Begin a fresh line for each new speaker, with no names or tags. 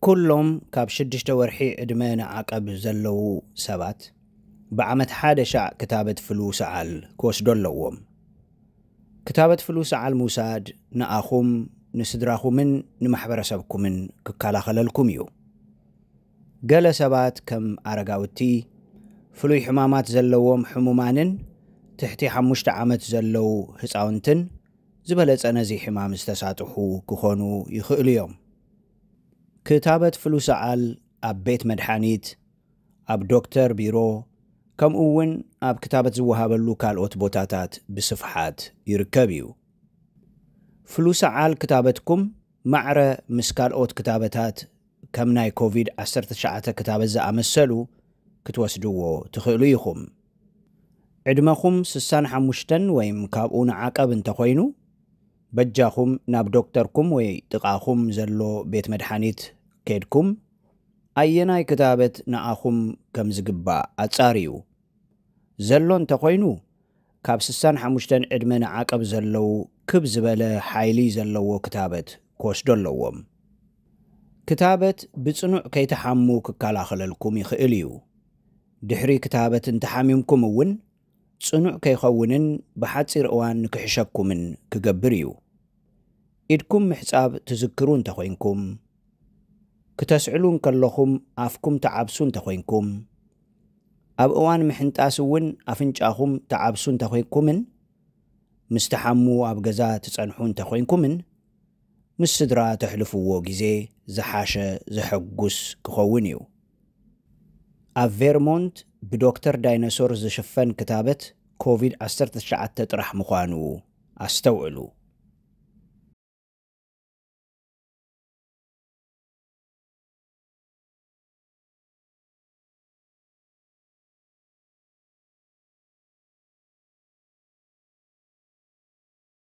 كلهم كاب شدشت ورحي ادمان عقب زلو سبات بعمت حادشة كتابة فلوس على كوسدو اللوم كتابة فلوس على الموساد نأخم نسدراخمن نمحبر سبكمن ككالا خلالكم يو قال سبات كم أرقاوتي فلوي حمامات زلوهم حمومانن تحتي حمشت عامت زلو هساونتن زبلت أنا زي حمام استساتحو كخونو يخئل يوم ክታበት ፍሉይ ሰዓል ኣብ ቤት መድሓኒት ኣብ ዶክተር ቢሮ ከምኡ እውን ኣብ ክታበት ዝወሃበሉ ካልኦት ቦታታት ብስፍሓት ይርከብ እዩ ፍሉይ ሰዓል ክታበትኩም ማዕረ ምስ ካልኦት ክታበታት ከም ናይ ኮቪድ-19 ክታበት ዝኣመሰሉ ክትወስድዎ ትኽእሉ ኢኹም ዕድመኹም 65 ወይ ካብኡ ንዓቐብ እንተኮይኑ በጃኹም ናብ ዶክተርኩም ወይ ጥቓኹም ዘሎ ቤት መድሓኒት ከድኩም ኣየናይ ክታበት ንኣኹም ከም ዝግባእ እዩ ዘሎ እንተ ኾይኑ ካብ 65 ዕድመ ንዓቐብ ዘለው ክብ ዝበለ ሓይሊ ዘለዎ ክታበት ክወስዶ ኣለዎም ክታበት ብጽኑዕ ከይተሓሙ ክከላኸለልኩም ይኽእል እዩ ድሕሪ ክታበት እንተሓሚምኩም እውን ጽኑዕ ከይኸውንን ብሓጺር እዋን ንክሕሸኩምን ክገብር እዩ ኢድኩም ምሕጻብ ትዝክሩ እንተ ኮንኩም ክተስዕሉን ከለኹም ኣፍኩም ተዓብሱ እንተኮንኩም ኣብ እዋን ምሕንጣስ እውን ኣፍንጫኹም ተዓብሱ እንተኮንኩምን ምስ ተሓሙ ኣብ ገዛ ትጸንሑ እንተኮንኩምን ምስ ስድራ ተሕልፍዎ ግዜ ዝሓሸ ዘሐጉስ ክኸውን እዩ ኣብ ቬርሞንት ብዶክተር ዳይኖሶር ዝሽፈን ክታበት ኮቪድ-19 ጥራሕ ምዃኑ ኣስተውዕሉ